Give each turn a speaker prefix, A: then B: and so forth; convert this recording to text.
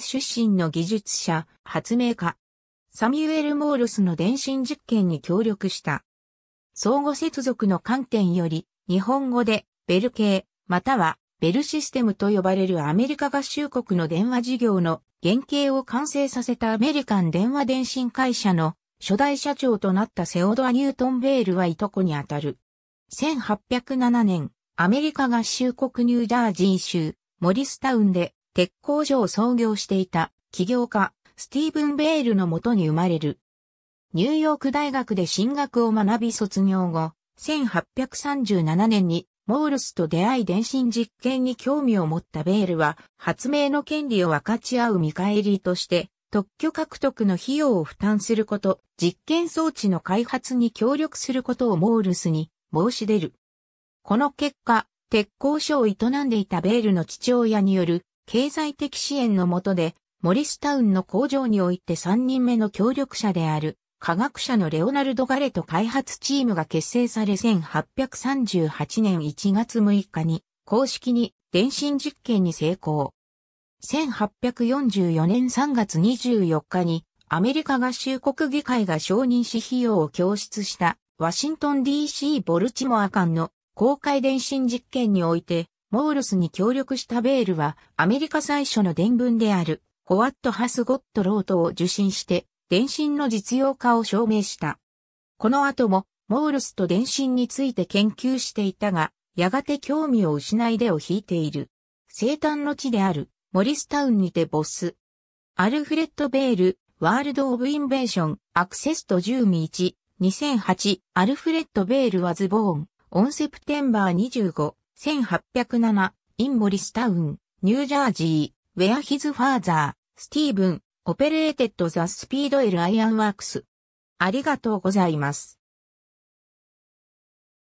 A: 出身の技術者、発明家。サミュエル・モールスの電信実験に協力した。相互接続の観点より、日本語で、ベル系、または、ベルシステムと呼ばれるアメリカ合衆国の電話事業の原型を完成させたアメリカン電話電信会社の初代社長となったセオドア・ニュートン・ベールはいとこにあたる。1807年、アメリカ合衆国ニュージャージー州、モリスタウンで鉄工所を創業していた起業家スティーブン・ベールのもとに生まれる。ニューヨーク大学で進学を学び卒業後、1837年にモールスと出会い電信実験に興味を持ったベールは発明の権利を分かち合う見返りとして特許獲得の費用を負担すること、実験装置の開発に協力することをモールスに申し出る。この結果、鉄工所を営んでいたベールの父親による経済的支援のもとで、モリスタウンの工場において3人目の協力者である、科学者のレオナルド・ガレト開発チームが結成され1838年1月6日に公式に電信実験に成功。1844年3月24日にアメリカ合衆国議会が承認し費用を供出したワシントン DC ボルチモア間の公開電信実験においてモールスに協力したベールは、アメリカ最初の伝文である、ホワット・ハス・ゴット・ロートを受信して、電信の実用化を証明した。この後も、モールスと電信について研究していたが、やがて興味を失いでを引いている。生誕の地である、モリスタウンにてボス。アルフレッド・ベール、ワールド・オブ・インベーション、アクセスジューミ1、2008、アルフレッド・ベールはズボーン、オンセプテンバー25。1807、インボリスタウン、ニュージャージー、ウェアヒズファーザー、スティーブン、オペレーテッドザスピードエルアイアンワークス。ありがとうございます。